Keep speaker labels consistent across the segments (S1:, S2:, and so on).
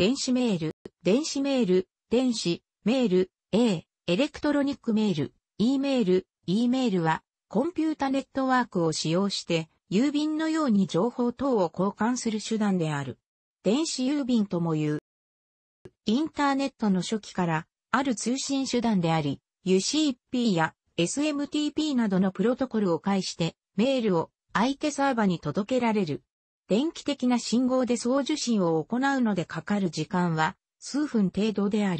S1: 電子メール、電子メール、電子、メール、A、エレクトロニックメール、E メール、E メールは、コンピュータネットワークを使用して、郵便のように情報等を交換する手段である。電子郵便とも言う。インターネットの初期から、ある通信手段であり、UCP や SMTP などのプロトコルを介して、メールを相手サーバに届けられる。電気的な信号で送受信を行うのでかかる時間は数分程度である。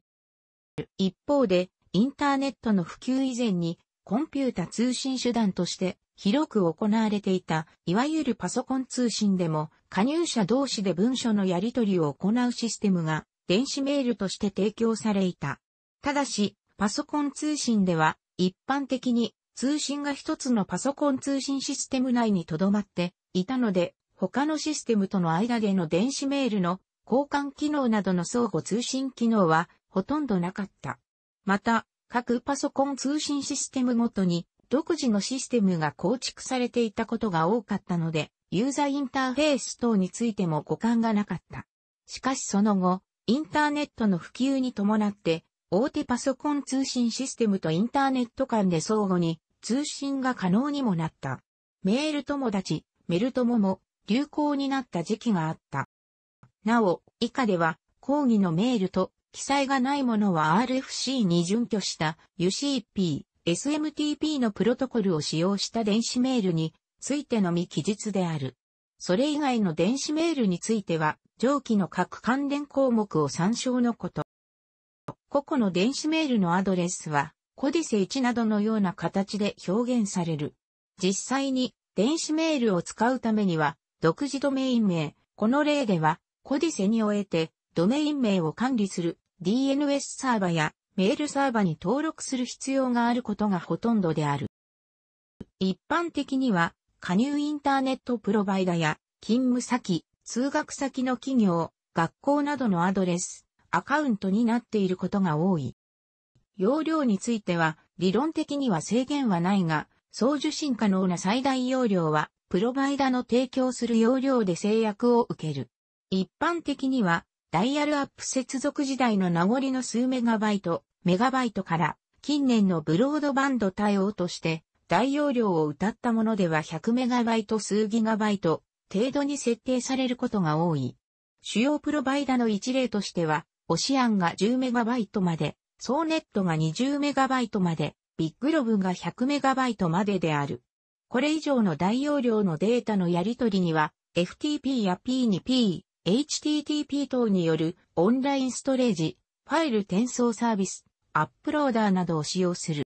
S1: 一方で、インターネットの普及以前に、コンピュータ通信手段として広く行われていた、いわゆるパソコン通信でも、加入者同士で文書のやり取りを行うシステムが、電子メールとして提供されいた。ただし、パソコン通信では、一般的に通信が一つのパソコン通信システム内に留まっていたので、他のシステムとの間での電子メールの交換機能などの相互通信機能はほとんどなかった。また、各パソコン通信システムごとに独自のシステムが構築されていたことが多かったので、ユーザーインターフェース等についても互換がなかった。しかしその後、インターネットの普及に伴って、大手パソコン通信システムとインターネット間で相互に通信が可能にもなった。メール友達、メル友も流行になった時期があった。なお、以下では、講義のメールと記載がないものは RFC に準拠した UCP、SMTP のプロトコルを使用した電子メールについてのみ記述である。それ以外の電子メールについては、上記の各関連項目を参照のこと。個々の電子メールのアドレスは、コディセ1などのような形で表現される。実際に、電子メールを使うためには、独自ドメイン名。この例では、コディセにおえて、ドメイン名を管理する DNS サーバやメールサーバに登録する必要があることがほとんどである。一般的には、加入インターネットプロバイダや、勤務先、通学先の企業、学校などのアドレス、アカウントになっていることが多い。容量については、理論的には制限はないが、送受信可能な最大容量はプロバイダの提供する容量で制約を受ける。一般的には、ダイヤルアップ接続時代の名残の数メガバイト、メガバイトから、近年のブロードバンド対応として、大容量を謳ったものでは100メガバイト数ギガバイト程度に設定されることが多い。主要プロバイダの一例としては、オシアンが1 0イトまで、ソーネットが2 0イトまで、ビッグロブが1 0 0イトまでである。これ以上の大容量のデータのやり取りには、FTP や P2P、HTTP 等によるオンラインストレージ、ファイル転送サービス、アップローダーなどを使用する。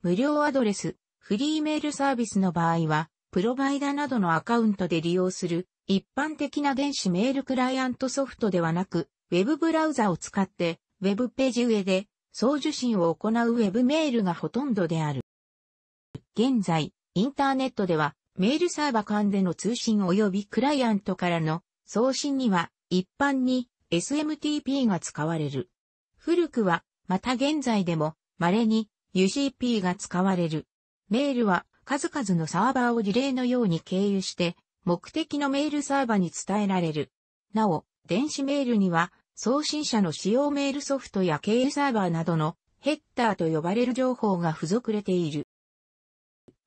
S1: 無料アドレス、フリーメールサービスの場合は、プロバイダーなどのアカウントで利用する一般的な電子メールクライアントソフトではなく、ウェブブラウザを使って、ウェブページ上で送受信を行うウェブメールがほとんどである。現在、インターネットでは、メールサーバ間での通信及びクライアントからの送信には、一般に SMTP が使われる。古くは、また現在でも、稀に UCP が使われる。メールは、数々のサーバーをリレーのように経由して、目的のメールサーバに伝えられる。なお、電子メールには、送信者の使用メールソフトや経由サーバーなどのヘッダーと呼ばれる情報が付属れている。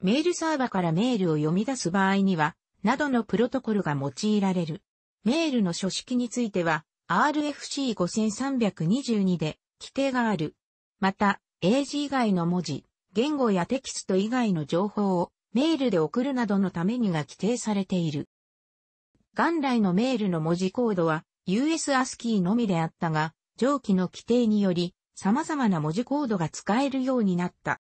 S1: メールサーバからメールを読み出す場合には、などのプロトコルが用いられる。メールの書式については、RFC5322 で規定がある。また、英字以外の文字、言語やテキスト以外の情報をメールで送るなどのためにが規定されている。元来のメールの文字コードは US ASCII のみであったが、上記の規定により様々な文字コードが使えるようになった。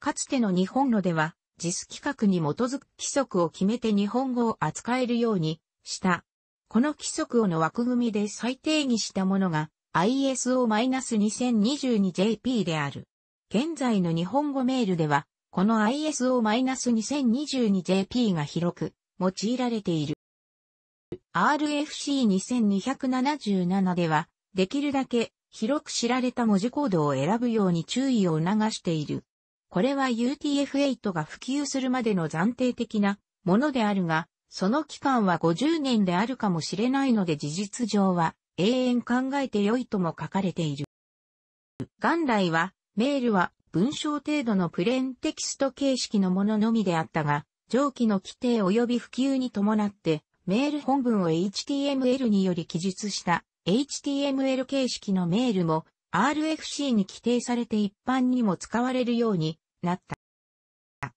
S1: かつての日本語では JIS 規格に基づく規則を決めて日本語を扱えるようにした。この規則をの枠組みで再定義したものが ISO-2022JP である。現在の日本語メールでは、この ISO-2022JP が広く用いられている。RFC2277 では、できるだけ広く知られた文字コードを選ぶように注意を促している。これは UTF-8 が普及するまでの暫定的なものであるが、その期間は50年であるかもしれないので事実上は永遠考えて良いとも書かれている。元来は、メールは文章程度のプレーンテキスト形式のもののみであったが、上記の規定及び普及に伴って、メール本文を HTML により記述した HTML 形式のメールも RFC に規定されて一般にも使われるようになった。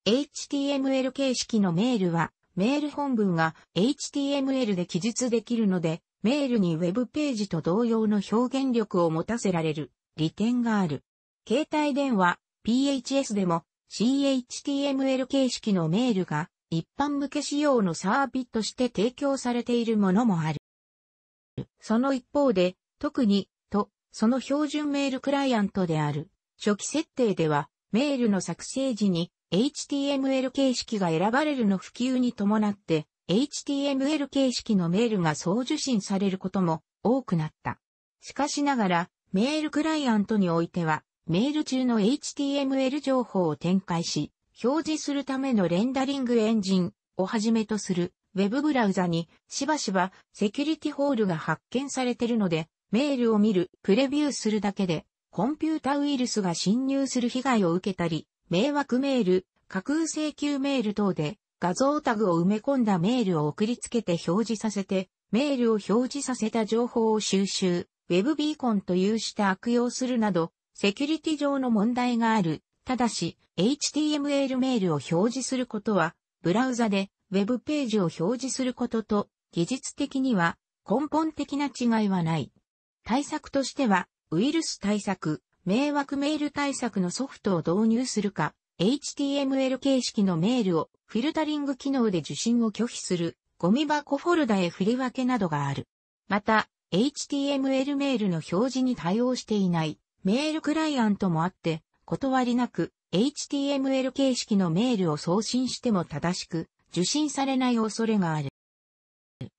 S1: HTML 形式のメールは、メール本文が HTML で記述できるので、メールにウェブページと同様の表現力を持たせられる利点がある。携帯電話、PHS でも CHTML 形式のメールが一般向け仕様のサービスとして提供されているものもある。その一方で、特に、と、その標準メールクライアントである、初期設定では、メールの作成時に HTML 形式が選ばれるの普及に伴って、HTML 形式のメールが送受信されることも多くなった。しかしながら、メールクライアントにおいては、メール中の HTML 情報を展開し、表示するためのレンダリングエンジンをはじめとするウェブブラウザにしばしばセキュリティホールが発見されているので、メールを見る、プレビューするだけでコンピュータウイルスが侵入する被害を受けたり、迷惑メール、架空請求メール等で画像タグを埋め込んだメールを送りつけて表示させて、メールを表示させた情報を収集、Web ビーコンというして悪用するなど、セキュリティ上の問題がある。ただし、HTML メールを表示することは、ブラウザで Web ページを表示することと、技術的には根本的な違いはない。対策としては、ウイルス対策、迷惑メール対策のソフトを導入するか、HTML 形式のメールをフィルタリング機能で受信を拒否する、ゴミ箱フォルダへ振り分けなどがある。また、HTML メールの表示に対応していないメールクライアントもあって、断りなく HTML 形式のメールを送信しても正しく受信されない恐れがある。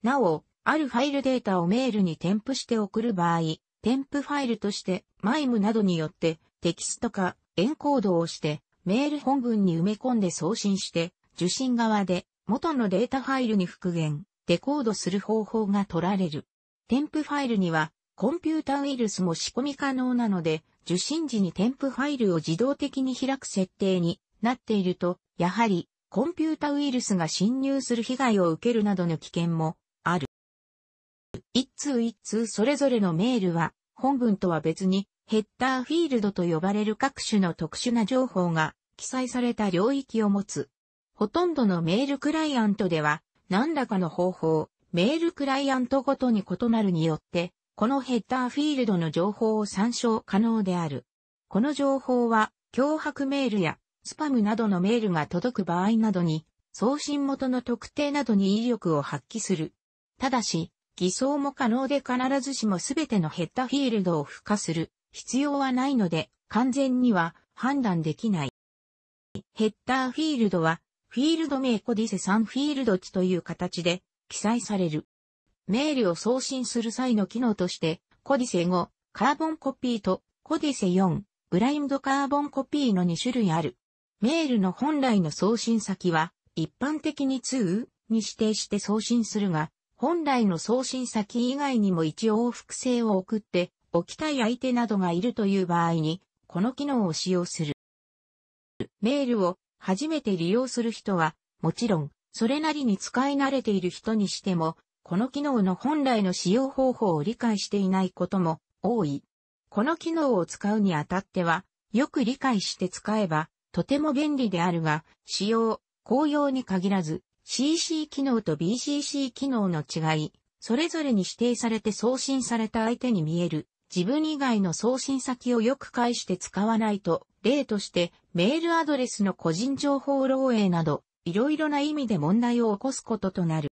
S1: なお、あるファイルデータをメールに添付して送る場合、添付ファイルとして、マイムなどによってテキスト化、エンコードをして、メール本文に埋め込んで送信して、受信側で元のデータファイルに復元、デコードする方法が取られる。添付ファイルには、コンピュータウイルスも仕込み可能なので、受信時に添付ファイルを自動的に開く設定になっていると、やはりコンピュータウイルスが侵入する被害を受けるなどの危険も一通一通それぞれのメールは、本文とは別に、ヘッダーフィールドと呼ばれる各種の特殊な情報が記載された領域を持つ。ほとんどのメールクライアントでは、何らかの方法、メールクライアントごとに異なるによって、このヘッダーフィールドの情報を参照可能である。この情報は、脅迫メールやスパムなどのメールが届く場合などに、送信元の特定などに威力を発揮する。ただし、偽装も可能で必ずしもすべてのヘッダフィールドを付加する必要はないので完全には判断できない。ヘッダーフィールドはフィールド名コディセ3フィールド値という形で記載される。メールを送信する際の機能としてコディセ5カーボンコピーとコディセ4ブラインドカーボンコピーの2種類ある。メールの本来の送信先は一般的に2に指定して送信するが、本来の送信先以外にも一応複製を送って置きたい相手などがいるという場合に、この機能を使用する。メールを初めて利用する人は、もちろん、それなりに使い慣れている人にしても、この機能の本来の使用方法を理解していないことも多い。この機能を使うにあたっては、よく理解して使えば、とても便利であるが、使用、公用に限らず、CC 機能と BCC 機能の違い、それぞれに指定されて送信された相手に見える、自分以外の送信先をよく介して使わないと、例としてメールアドレスの個人情報漏洩など、いろいろな意味で問題を起こすこととなる。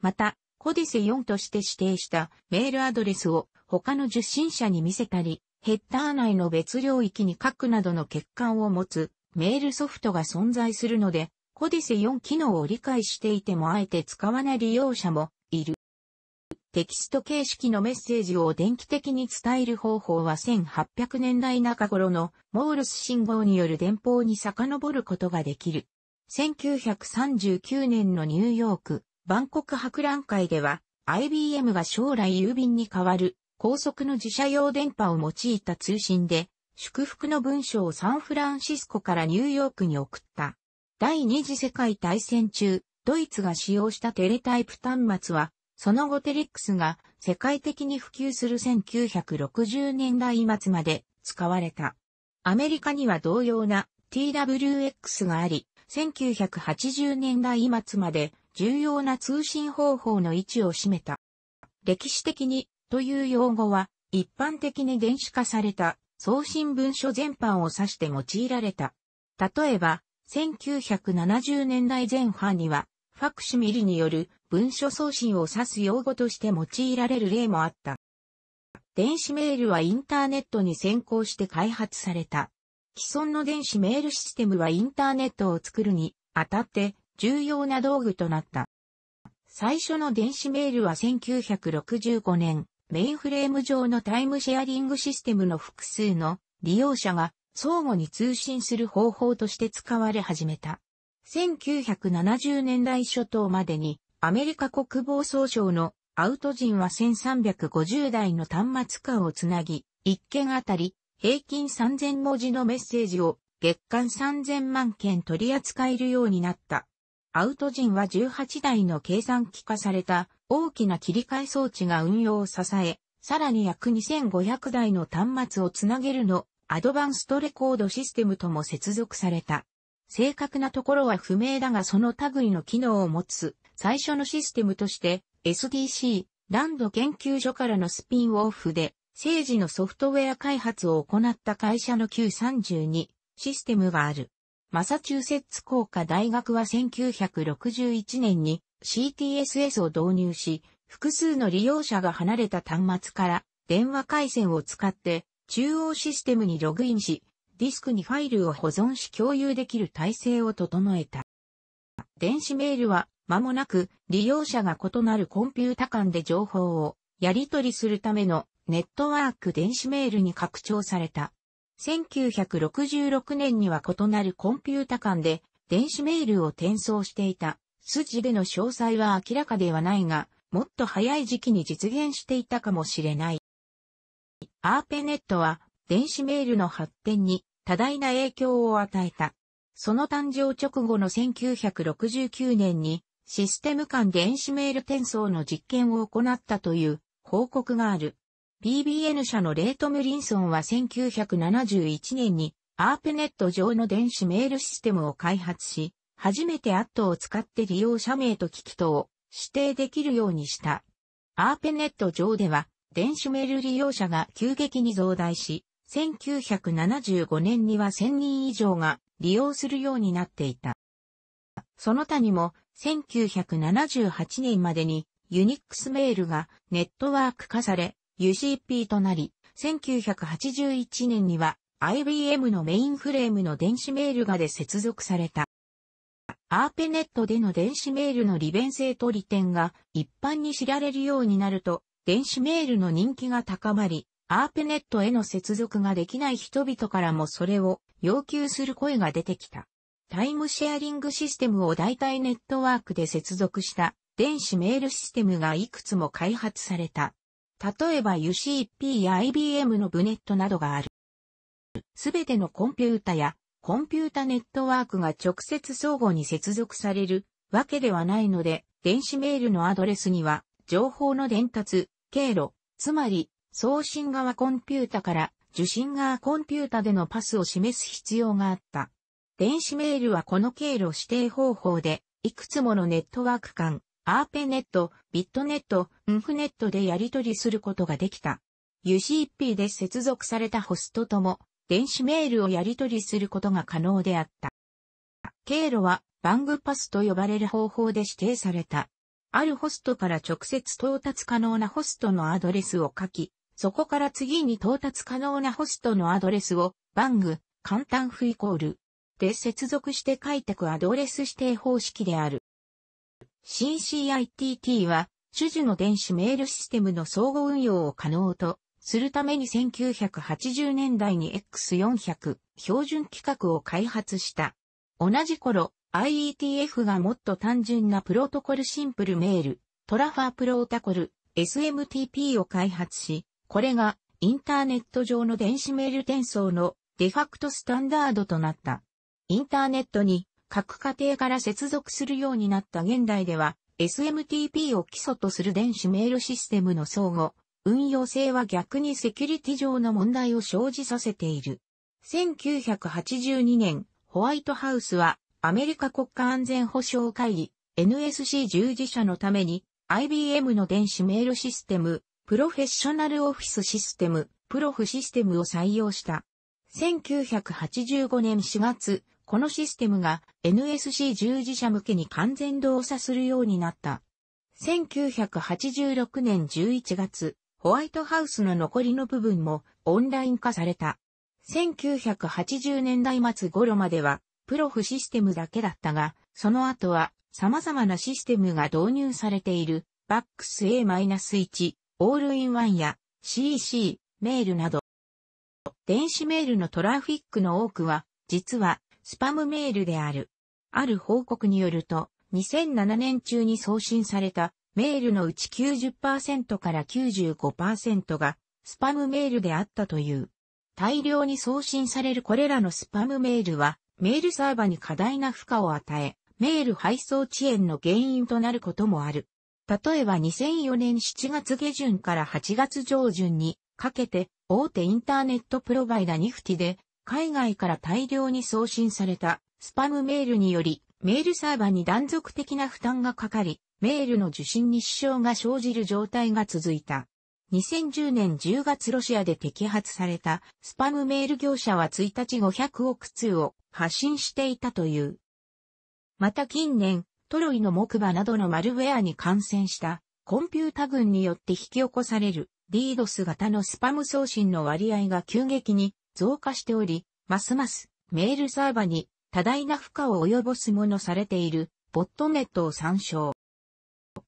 S1: また、コディセ4として指定したメールアドレスを他の受信者に見せたり、ヘッダー内の別領域に書くなどの欠陥を持つメールソフトが存在するので、コディセ4機能を理解していてもあえて使わない利用者もいる。テキスト形式のメッセージを電気的に伝える方法は1800年代中頃のモールス信号による電報に遡ることができる。1939年のニューヨーク、バンコク博覧会では IBM が将来郵便に代わる高速の自社用電波を用いた通信で祝福の文章をサンフランシスコからニューヨークに送った。第二次世界大戦中、ドイツが使用したテレタイプ端末は、その後テレックスが世界的に普及する1960年代末まで使われた。アメリカには同様な TWX があり、1980年代末まで重要な通信方法の位置を占めた。歴史的にという用語は一般的に電子化された送信文書全般を指して用いられた。例えば、1970年代前半には、ファクシミリによる文書送信を指す用語として用いられる例もあった。電子メールはインターネットに先行して開発された。既存の電子メールシステムはインターネットを作るにあたって重要な道具となった。最初の電子メールは1965年、メインフレーム上のタイムシェアリングシステムの複数の利用者が相互に通信する方法として使われ始めた。1970年代初頭までにアメリカ国防総省のアウト人は1350台の端末間をつなぎ、1件あたり平均3000文字のメッセージを月間3000万件取り扱えるようになった。アウト人は18台の計算機化された大きな切り替え装置が運用を支え、さらに約2500台の端末をつなげるのアドバンストレコードシステムとも接続された。正確なところは不明だがその類の機能を持つ最初のシステムとして SDC、ランド研究所からのスピンオフで政治のソフトウェア開発を行った会社の Q32 システムがある。マサチューセッツ工科大学は1961年に CTSS を導入し、複数の利用者が離れた端末から電話回線を使って中央システムにログインし、ディスクにファイルを保存し共有できる体制を整えた。電子メールは、間もなく利用者が異なるコンピュータ間で情報をやり取りするためのネットワーク電子メールに拡張された。1966年には異なるコンピュータ間で電子メールを転送していた。筋での詳細は明らかではないが、もっと早い時期に実現していたかもしれない。アーペネットは電子メールの発展に多大な影響を与えた。その誕生直後の1969年にシステム間電子メール転送の実験を行ったという報告がある。BBN 社のレートムリンソンは1971年にアーペネット上の電子メールシステムを開発し、初めてアットを使って利用者名と機器等を指定できるようにした。アーペネット上では電子メール利用者が急激に増大し、1975年には1000人以上が利用するようになっていた。その他にも、1978年までにユニックスメールがネットワーク化され、UCP となり、1981年には IBM のメインフレームの電子メールがで接続された。アーペネットでの電子メールの利便性と利点が一般に知られるようになると、電子メールの人気が高まり、アーペネットへの接続ができない人々からもそれを要求する声が出てきた。タイムシェアリングシステムを代替ネットワークで接続した電子メールシステムがいくつも開発された。例えば UCP や IBM のブネットなどがある。すべてのコンピュータやコンピュータネットワークが直接相互に接続されるわけではないので、電子メールのアドレスには情報の伝達、経路、つまり送信側コンピュータから受信側コンピュータでのパスを示す必要があった。電子メールはこの経路指定方法で、いくつものネットワーク間、アーペネット、ビットネット、ウンフネットでやり取りすることができた。UCP で接続されたホストとも、電子メールをやり取りすることが可能であった。経路は、バングパスと呼ばれる方法で指定された。あるホストから直接到達可能なホストのアドレスを書き、そこから次に到達可能なホストのアドレスを、バング、簡単フイコール、で接続して書いてくアドレス指定方式である。CCITT は、種々の電子メールシステムの相互運用を可能とするために1980年代に X400 標準規格を開発した。同じ頃、IETF がもっと単純なプロトコルシンプルメール、トラファープロトコル、SMTP を開発し、これがインターネット上の電子メール転送のデファクトスタンダードとなった。インターネットに各家庭から接続するようになった現代では SMTP を基礎とする電子メールシステムの相互、運用性は逆にセキュリティ上の問題を生じさせている。1982年、ホワイトハウスはアメリカ国家安全保障会議 NSC 従事者のために IBM の電子メールシステムプロフェッショナルオフィスシステムプロフシステムを採用した。1985年4月、このシステムが NSC 従事者向けに完全動作するようになった。1986年11月、ホワイトハウスの残りの部分もオンライン化された。1980年代末頃まではプロフシステムだけだったが、その後は様々なシステムが導入されている、バックス A-1、オールインワンや CC、メールなど、電子メールのトラフィックの多くは、実はスパムメールである。ある報告によると、2007年中に送信されたメールのうち90%から95%がスパムメールであったという。大量に送信されるこれらのスパムメールはメールサーバに過大な負荷を与え、メール配送遅延の原因となることもある。例えば2004年7月下旬から8月上旬にかけて大手インターネットプロバイダニフティで海外から大量に送信されたスパムメールによりメールサーバに断続的な負担がかかりメールの受信に支障が生じる状態が続いた。2010年10月ロシアで摘発されたスパムメール業者は1日500億通を発信していたという。また近年、トロイの木馬などのマルウェアに感染したコンピュータ群によって引き起こされる DDoS 型のスパム送信の割合が急激に増加しており、ますますメールサーバに多大な負荷を及ぼすものされているボットネットを参照。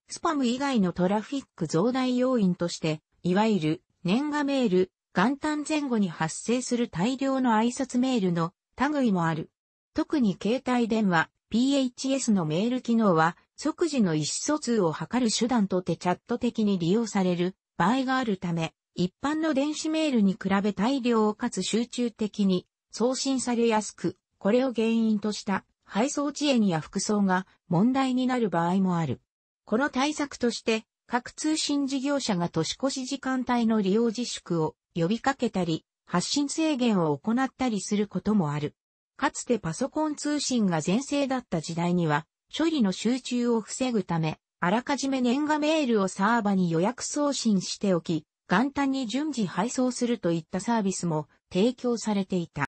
S1: スパム以外のトラフィック増大要因として、いわゆる年賀メール、元旦前後に発生する大量の挨拶メールの類もある。特に携帯電話、PHS のメール機能は、即時の意思疎通を図る手段とてチャット的に利用される場合があるため、一般の電子メールに比べ大量かつ集中的に送信されやすく、これを原因とした配送遅延や服装が問題になる場合もある。この対策として、各通信事業者が年越し時間帯の利用自粛を呼びかけたり、発信制限を行ったりすることもある。かつてパソコン通信が全盛だった時代には、処理の集中を防ぐため、あらかじめ年賀メールをサーバに予約送信しておき、元旦に順次配送するといったサービスも提供されていた。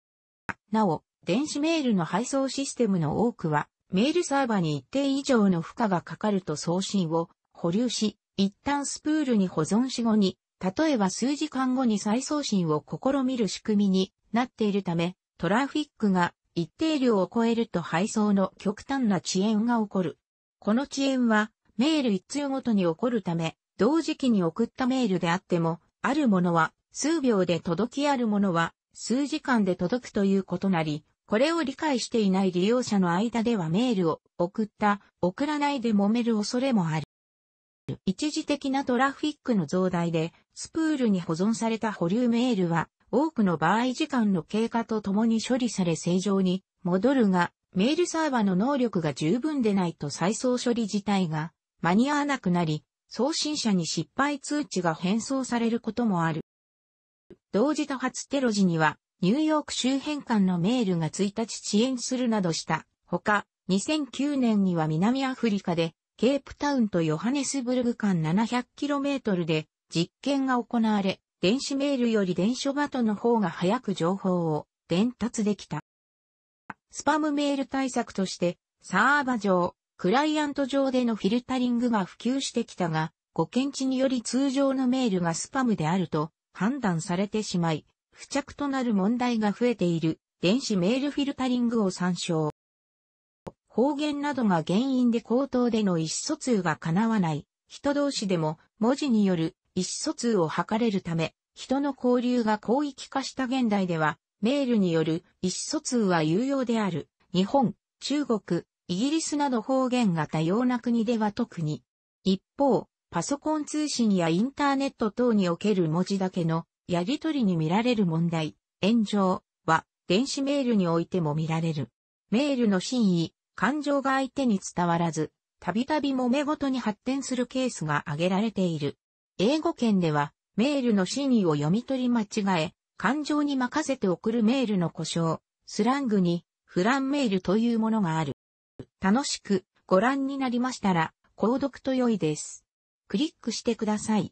S1: なお、電子メールの配送システムの多くは、メールサーバに一定以上の負荷がかかると送信を保留し、一旦スプールに保存し後に例えば数時間後に再送信を試みる仕組みになっているため、トラフィックが一定量を超えると配送の極端な遅延が起こる。この遅延はメール一通ごとに起こるため、同時期に送ったメールであっても、あるものは数秒で届きあるものは数時間で届くということなり、これを理解していない利用者の間ではメールを送った、送らないで揉める恐れもある。一時的なトラフィックの増大でスプールに保存された保留メールは、多くの場合時間の経過とともに処理され正常に戻るが、メールサーバーの能力が十分でないと再送処理自体が間に合わなくなり、送信者に失敗通知が返送されることもある。同時多発テロ時には、ニューヨーク周辺間のメールが1日遅延するなどした。ほか、2009年には南アフリカで、ケープタウンとヨハネスブルグ間 700km で実験が行われ、電子メールより電書バトの方が早く情報を伝達できた。スパムメール対策として、サーバ上、クライアント上でのフィルタリングが普及してきたが、ご検知により通常のメールがスパムであると判断されてしまい、付着となる問題が増えている電子メールフィルタリングを参照。方言などが原因で口頭での意思疎通が叶わない人同士でも文字による意思疎通を図れるため、人の交流が広域化した現代では、メールによる意思疎通は有用である。日本、中国、イギリスなど方言が多様な国では特に。一方、パソコン通信やインターネット等における文字だけのやり取りに見られる問題、炎上は電子メールにおいても見られる。メールの真意、感情が相手に伝わらず、たびたび揉め事に発展するケースが挙げられている。英語圏では、メールの真意を読み取り間違え、感情に任せて送るメールの故障、スラングに、フランメールというものがある。楽しくご覧になりましたら、購読と良いです。クリックしてください。